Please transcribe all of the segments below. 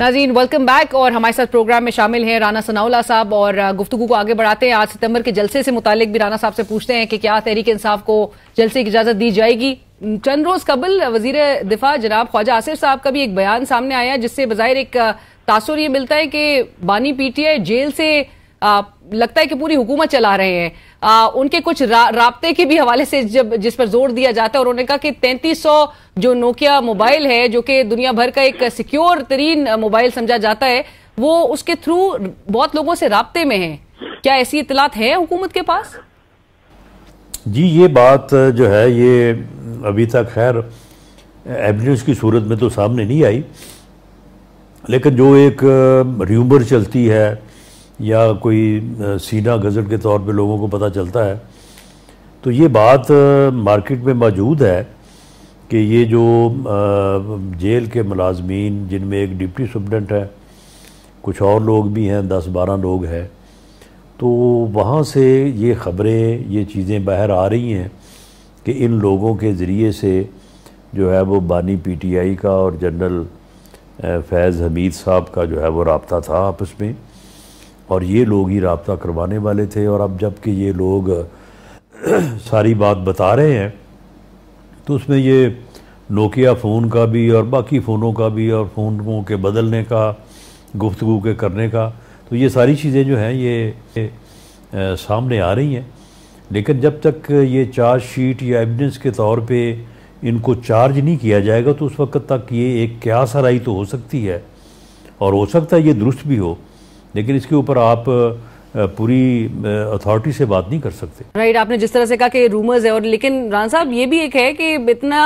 नाजीन welcome back और हमारे साथ प्रोग्राम में शामिल हैं राना सनाउला साहब और गुफ्तु को आगे बढ़ाते हैं आज सितंबर के जलसे से मुतालिक भी राना साहब से पूछते हैं कि क्या तहरीक इंसाफ को जलसे की इजाजत दी जाएगी चंद रोज कबल वजीर दिफा जनाब ख्वाजा आसिफ साहब का भी एक बयान सामने आया जिससे बाहर एक तासुर ये मिलता है कि बानी पीटीआई जेल से आ, लगता है कि पूरी हुकूमत चला रहे हैं आ, उनके कुछ रबते के भी हवाले से जब जिस पर जोर दिया जाता है उन्होंने कहा कि 3300 जो नोकिया मोबाइल है जो कि दुनिया भर का एक सिक्योर तरीन मोबाइल समझा जाता है वो उसके थ्रू बहुत लोगों से रबते में है क्या ऐसी इतलात है हुकूमत के पास जी ये बात जो है ये अभी तक खैर एविडेंस की सूरत में तो सामने नहीं आई लेकिन जो एक र्यूमर चलती है या कोई सीना गज़ल के तौर पे लोगों को पता चलता है तो ये बात मार्केट में मौजूद है कि ये जो जेल के मुलाजमीन जिनमें एक डिप्टी सुपडेंट है कुछ और लोग भी हैं दस बारह लोग हैं तो वहाँ से ये खबरें ये चीज़ें बाहर आ रही हैं कि इन लोगों के ज़रिए से जो है वो बानी पीटीआई का और जनरल फैज़ हमीद साहब का जो है वो रबता था आपस में और ये लोग ही रबता करवाने वाले थे और अब जबकि ये लोग सारी बात बता रहे हैं तो उसमें ये नोकिया फ़ोन का भी और बाकी फ़ोनों का भी और फ़ोनों के बदलने का गुफ्तु के करने का तो ये सारी चीज़ें जो हैं ये, आ, सामने आ रही हैं लेकिन जब तक ये चार्ज शीट या एविडेंस के तौर पे इनको चार्ज नहीं किया जाएगा तो उस वक्त तक ये एक क्या सराई तो हो सकती है और हो सकता है ये दुरुस्त भी हो लेकिन इसके ऊपर आप पूरी अथॉरिटी से बात नहीं कर सकते राइट right, आपने जिस तरह से कहा कि रूमर्स है और लेकिन रान साहब ये भी एक है कि इतना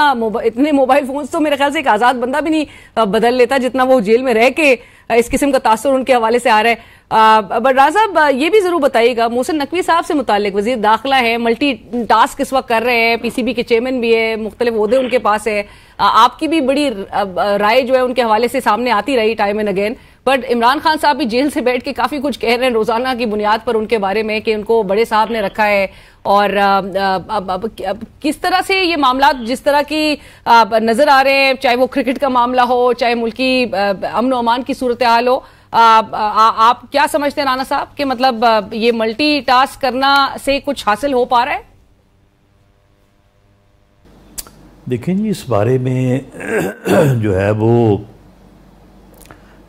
इतने मोबाइल फोन्स तो मेरे ख्याल से एक आज़ाद बंदा भी नहीं बदल लेता जितना वो जेल में रह के इस किस्म का तासर उनके हवाले से आ रहा है बट रान साहब ये भी जरूर बताइएगा मोहसिन नकवी साहब से मुतालिक वजीर दाखिला है मल्टी टास्क इस वक्त कर रहे हैं पीसीबी के चेयरमैन भी है मुख्तलिफ उनके पास है आपकी भी बड़ी राय जो है उनके हवाले से सामने आती रही time and again but Imran Khan साहब भी जेल से बैठ के काफी कुछ कह रहे हैं रोजाना की बुनियाद पर उनके बारे में कि उनको बड़े साहब ने रखा है और अब, अब, अब, अब किस तरह से ये मामला जिस तरह की नजर आ रहे हैं चाहे वो क्रिकेट का मामला हो चाहे मुल्की अमन अमान की सूरत हाल हो आप, आ, आप क्या समझते हैं राना साहब कि मतलब ये मल्टी टास्क करना से कुछ हासिल हो पा रहा है देखें जी इस बारे में जो है वो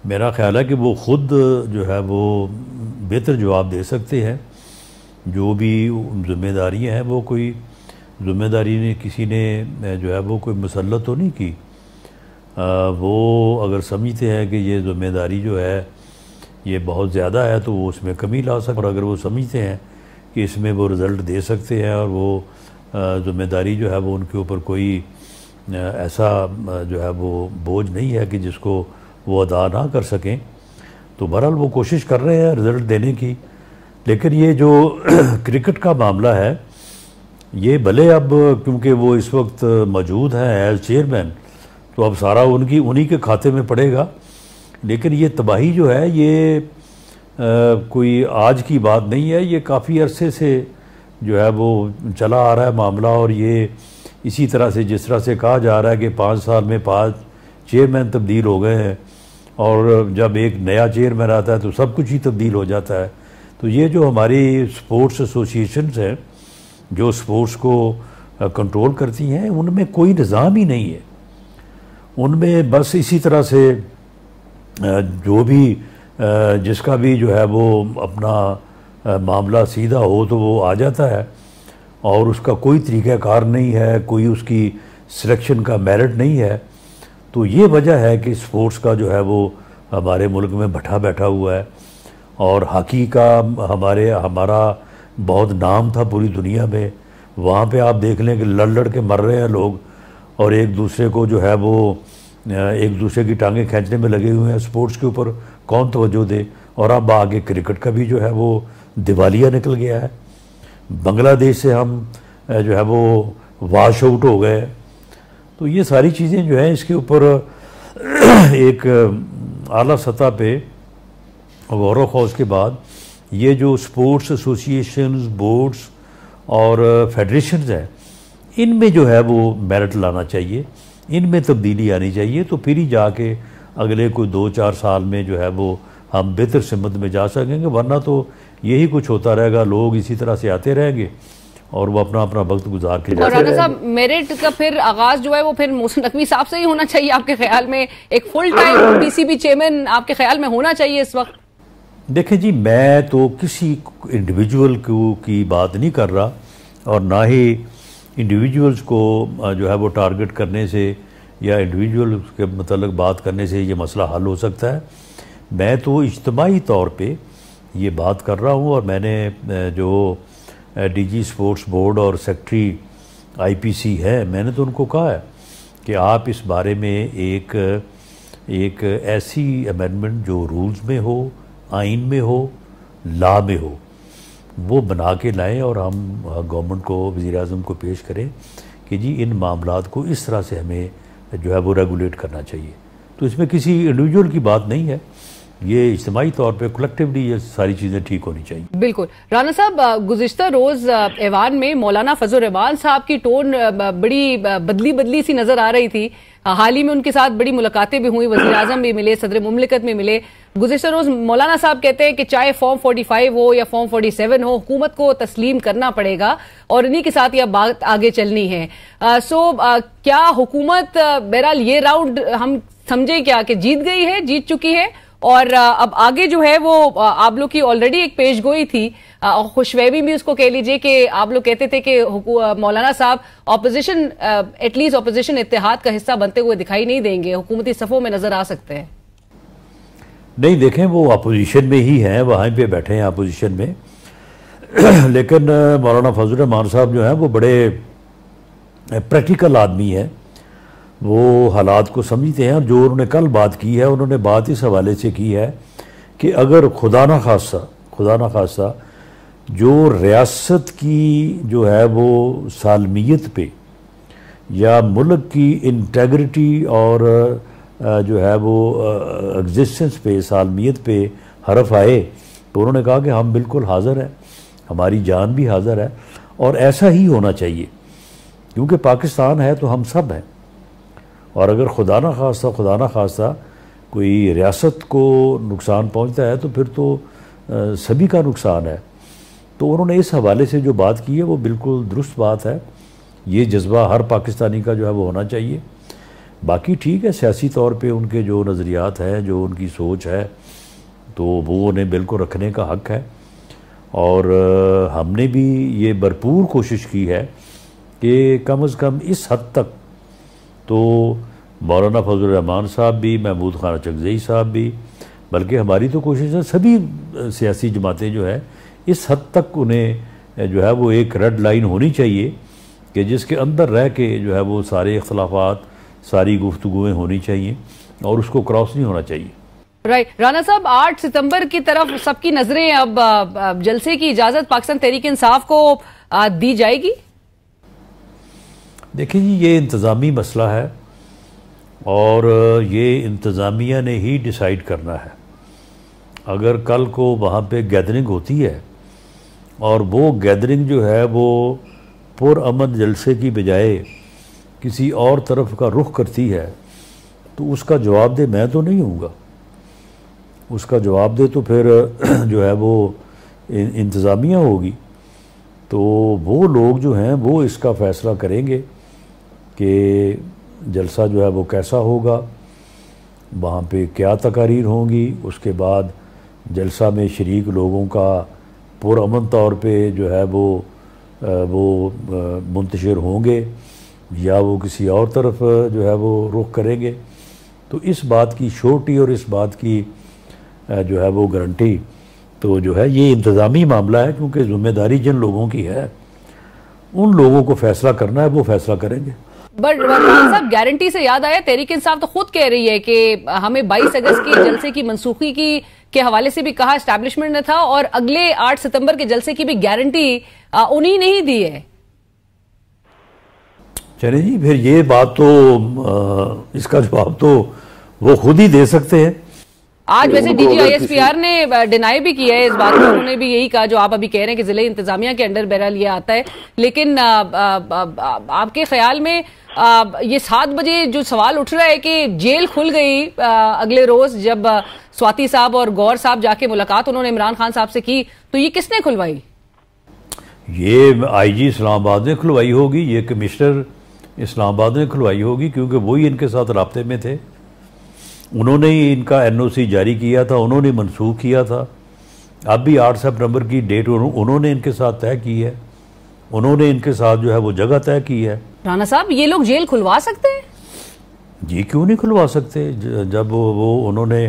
मेरा ख्याल है कि वो ख़ुद जो है वो बेहतर जवाब दे सकते हैं जो भी ज़िम्मेदारियाँ हैं वो कोई जिम्मेदारी ने किसी ने जो है वो कोई मुसलत तो नहीं की आ, वो अगर समझते हैं कि ये जिम्मेदारी जो है ये बहुत ज़्यादा है तो वो उसमें कमी ला सकते और अगर वो समझते हैं कि इसमें वो रिज़ल्ट दे सकते हैं और वो जिम्मेदारी जो है वो उनके ऊपर कोई ऐसा जो है वो बोझ नहीं है कि जिसको वो अदा ना कर सकें तो बहरहाल वो कोशिश कर रहे हैं रिज़ल्ट देने की लेकिन ये जो क्रिकेट का मामला है ये भले अब क्योंकि वो इस वक्त मौजूद हैं एज चेयरमैन तो अब सारा उनकी उन्हीं के खाते में पड़ेगा लेकिन ये तबाही जो है ये आ, कोई आज की बात नहीं है ये काफ़ी अरसे से जो है वो चला आ रहा है मामला और ये इसी तरह से जिस तरह से कहा जा रहा है कि पाँच साल में पाँच चेयरमैन तब्दील हो गए हैं और जब एक नया चेयरमैन आता है तो सब कुछ ही तब्दील हो जाता है तो ये जो हमारी स्पोर्ट्स एसोसिएशंस हैं जो स्पोर्ट्स को कंट्रोल करती हैं उनमें कोई निज़ाम ही नहीं है उनमें बस इसी तरह से जो भी जिसका भी जो है वो अपना मामला सीधा हो तो वो आ जाता है और उसका कोई तरीक़ाकार नहीं है कोई उसकी सिलेक्शन का मेरिट नहीं है तो ये वजह है कि स्पोर्ट्स का जो है वो हमारे मुल्क में भटा बैठा हुआ है और हॉकी का हमारे हमारा बहुत नाम था पूरी दुनिया में वहाँ पे आप देख लें कि लड़ लड़ के मर रहे हैं लोग और एक दूसरे को जो है वो एक दूसरे की टांगें खींचने में लगे हुए हैं स्पोर्ट्स के ऊपर कौन तोज्जो दे और अब आगे क्रिकेट का भी जो है वो दिवालिया निकल गया है बांग्लादेश से हम जो है वो वाश आउट हो गए तो ये सारी चीज़ें जो हैं इसके ऊपर एक आला सतह पे गौर खौज के बाद ये जो स्पोर्ट्स एसोसिएशन बोर्ड्स और फेडरेशन हैं इनमें जो है वो मेरिट लाना चाहिए इनमें तब्दीली आनी चाहिए तो फिर ही जाके अगले कोई दो चार साल में जो है वो हम बेहतर सिमत में जा सकेंगे वरना तो यही कुछ होता रहेगा लोग इसी तरह से आते रहेंगे और वो अपना अपना वक्त गुजार के जाते हैं साहब मेरिट का फिर आगाज जो है वो फिर मोहसिन नकवी साहब से ही होना चाहिए आपके ख्याल में एक फुल टाइम पीसीबी चेयरमैन आपके ख्याल में होना चाहिए इस वक्त देखें जी मैं तो किसी इंडिविजुअल को की बात नहीं कर रहा और ना ही इंडिविजुअल्स को जो है वो टारगेट करने से या इंडिविजुअल के मतलब बात करने से ये मसला हल हो सकता है मैं तो इज्तमाही तौर पे ये बात कर रहा हूँ और मैंने जो डीजी स्पोर्ट्स बोर्ड और सेक्रेटरी आईपीसी है मैंने तो उनको कहा है कि आप इस बारे में एक एक ऐसी अमेंडमेंट जो रूल्स में हो आइन में हो ला में हो वो बना के लाएं और हम गवर्नमेंट को वज़ी अजम को पेश करें कि जी इन मामला को इस तरह से हमें जो है वो रेगुलेट करना चाहिए तो इसमें किसी इंडिविजुअल की बात नहीं है ये इज्तमी तौर पर कलेक्टिवली ये सारी चीज़ें ठीक होनी चाहिए बिल्कुल राना साहब गुजशत रोज़ ऐवान में मौलाना फजल रहमान साहब की टोन बड़ी बदली बदली सी नज़र आ रही थी हाल ही में उनके साथ बड़ी मुलाकातें भी हुई वजी अजम भी मिले सदर ममलिकत में मिले गुजशत रोज़ मौलाना साहब कहते हैं कि चाहे फॉर्म फोर्टी फाइव हो या फॉर्म फोर्टी सेवन हो हुकूमत को तस्लीम करना पड़ेगा और इन्हीं के साथ यह बात आगे चलनी है आ, सो आ, क्या हुकूमत बहरहाल ये राउंड हम समझे क्या कि जीत गई है जीत चुकी है और अब आगे जो है वो आप लोग की ऑलरेडी एक पेश गोई थी खुशवैबी भी उसको कह लीजिए कि आप लोग कहते थे कि मौलाना साहब ऑपोजिशन एटलीस्ट ऑपोजिशन इतिहाद का हिस्सा बनते हुए दिखाई नहीं देंगे हुकूमती सफ़ों में नजर आ सकते हैं नहीं देखें वो अपोजिशन में ही हैं वहाँ पे बैठे हैं अपोजिशन में लेकिन मौलाना फजल रहमान साहब जो हैं वो बड़े प्रैक्टिकल आदमी हैं वो हालात को समझते हैं और जो उन्होंने कल बात की है उन्होंने बात इस हवाले से की है कि अगर खुदा न खासा खुदा न खासा जो रियासत की जो है वो सालमियत पे या मुल्क की इंटेग्रिटी और जो है वो एग्जिस्टेंस पे सालमियत पे हरफ आए तो उन्होंने कहा कि हम बिल्कुल हाज़र हैं हमारी जान भी हाज़र है और ऐसा ही होना चाहिए क्योंकि पाकिस्तान है तो हम सब हैं और अगर खुदा ना खास्ता खुदा ना खास्ता कोई रियासत को नुकसान पहुंचता है तो फिर तो सभी का नुकसान है तो उन्होंने इस हवाले से जो बात की है वो बिल्कुल दुरुस्त बात है ये जज्बा हर पाकिस्तानी का जो है वो होना चाहिए बाकी ठीक है सियासी तौर पे उनके जो नज़रियात हैं जो उनकी सोच है तो वो उन्हें बिल्कुल रखने का हक है और हमने भी ये भरपूर कोशिश की है कि कम अज़ कम इस हद तक तो मौलाना फजलरहमान साहब भी महमूद खान चकजई साहब भी बल्कि हमारी तो कोशिश है सभी सियासी जमातें जो है इस हद तक उन्हें जो है वो एक रेड लाइन होनी चाहिए कि जिसके अंदर रह के जो है वो सारे अख्लाफात सारी गुफ्तगुएँ होनी चाहिए और उसको क्रॉस नहीं होना चाहिए राइट राणा साहब 8 सितंबर की तरफ सबकी नजरें अब जलसे की इजाजत पाकिस्तान तहरीक इंसाफ को दी जाएगी देखिए जी ये इंतज़ामी मसला है और ये इंतज़ामिया ने ही डिसाइड करना है अगर कल को वहाँ पे गैदरिंग होती है और वो गैदरिंग जो है वो पुरमन जलसे की बजाय किसी और तरफ का रुख करती है तो उसका जवाब दे मैं तो नहीं हूँगा उसका जवाब दे तो फिर जो है वो इंतज़ामिया होगी तो वो लोग जो हैं वो इसका फ़ैसला करेंगे कि जलसा जो है वो कैसा होगा वहाँ पे क्या तकारीर होंगी उसके बाद जलसा में शरीक लोगों का पुरमन तौर पे जो है वो वो मुंतशिर होंगे या वो किसी और तरफ जो है वो रुख करेंगे तो इस बात की छोटी और इस बात की जो है वो गारंटी तो जो है ये इंतज़ामी मामला है क्योंकि ज़िम्मेदारी जिन लोगों की है उन लोगों को फ़ैसला करना है वो फ़ैसला करेंगे बट वरदान साहब गारंटी से याद आया तहरीक इंसाफ तो खुद कह रही है कि हमें 22 अगस्त के जलसे की मनसूखी की के हवाले से भी कहा स्टैब्लिशमेंट ने था और अगले 8 सितंबर के जलसे की भी गारंटी उन्हीं नहीं दी है चले जी फिर ये बात तो आ, इसका जवाब तो वो खुद ही दे सकते हैं आज तो वैसे डीजीआईएसपीआर ने डिनाई भी किया है इस बात को उन्होंने भी यही कहा जो आप अभी कह रहे हैं कि जिले इंतजामिया के अंडर बहरहाल ये आता है लेकिन आ, आ, आ, आपके ख्याल में आ, ये सात बजे जो सवाल उठ रहा है कि जेल खुल गई आ, अगले रोज जब स्वाति साहब और गौर साहब जाके मुलाकात उन्होंने इमरान खान साहब से की तो ये किसने खुलवाई ये जी इस्लामाबाद ने खुलवाई होगी ये कमिश्नर इस्लामाबाद ने खुलवाई होगी क्योंकि वही इनके साथ रबते में थे उन्होंने ही इनका एनओसी जारी किया था उन्होंने मनसूख किया था अब भी आठ सितंबर की डेट उन्होंने इनके साथ तय की है उन्होंने इनके साथ जो है वो जगह तय की है राणा साहब ये लोग जेल खुलवा सकते हैं जी क्यों नहीं खुलवा सकते जब वो उन्होंने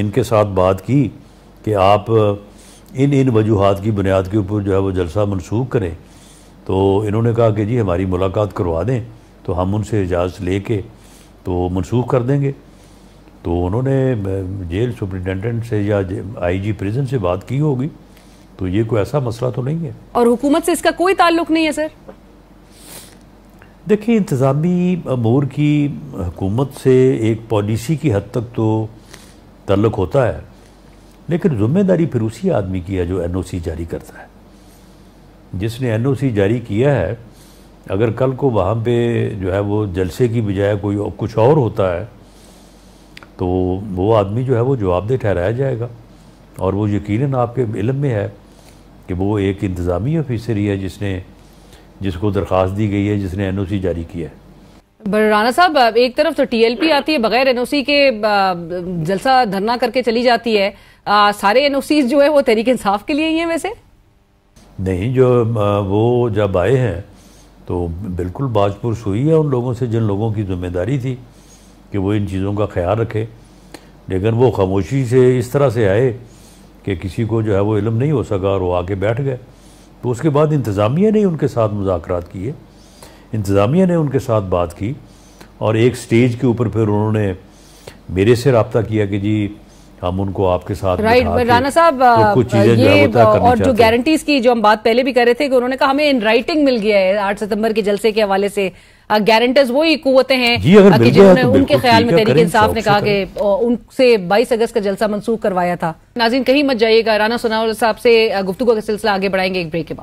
इनके साथ बात की कि आप इन इन वजूहत की बुनियाद के ऊपर जो है वो जलसा मनसूख करें तो इन्होंने कहा कि जी हमारी मुलाकात करवा दें तो हम उनसे इजाज़त ले के तो मनसूख कर देंगे तो उन्होंने जेल सुप्रिंटेंडेंट से या आईजी प्रिजन से बात की होगी तो ये कोई ऐसा मसला तो नहीं है और हुकूमत से इसका कोई ताल्लुक नहीं है सर देखिए इंतज़ामी अमूर की हुकूमत से एक पॉलिसी की हद तक तो तल्लक होता है लेकिन ज़िम्मेदारी फिर उसी आदमी की है जो सी जारी करता है जिसने सी जारी किया है अगर कल को वहाँ पे जो है वो जलसे की बजाय कोई कुछ और होता है तो वो आदमी जो है वो जवाबदेह ठहराया जाएगा और वो यकीन आपके इलम में है कि वो एक इंतज़ामी ऑफिसर ही है जिसने जिसको दरख्वास्त दी गई है जिसने एन ओ सी जारी किया है राना साहब एक तरफ तो टीएलपी आती है बगैर एनओसी के जलसा धरना करके चली जाती है आ, सारे एनओसी जो है वो तहरीक इंसाफ के लिए ही हैं वैसे नहीं जो वो जब आए हैं तो बिल्कुल बाजपुर हुई है उन लोगों से जिन लोगों की जिम्मेदारी थी कि वो इन चीज़ों का ख्याल रखे लेकिन वो खामोशी से इस तरह से आए कि किसी को जो है वो इलम नहीं हो सका और वो आके बैठ गए तो उसके बाद इंतज़ामिया ने उनके साथ मुजाकर किए इंतज़ामिया ने उनके साथ बात की और एक स्टेज के ऊपर फिर उन्होंने मेरे से रबता किया कि जी हम उनको आपके साथ राइट राना साहब तो कुछ चीजें ये जो और जो गारंटीज की जो हम बात पहले भी कर रहे थे कि उन्होंने कहा हमें इन राइटिंग मिल गया है आठ सितंबर के जलसे के हवाले से गारंटर्स वही कुतें हैं कि जिन्होंने तो उनके ख्याल में तहरीक इंसाफ ने कहा कि उनसे बाईस अगस्त का जलसा मनसूख करवाया था नाजिन कहीं मत जाइएगा राना सोनावल साहब से गुफ्तु का सिलसिला आगे बढ़ाएंगे एक ब्रेक के बाद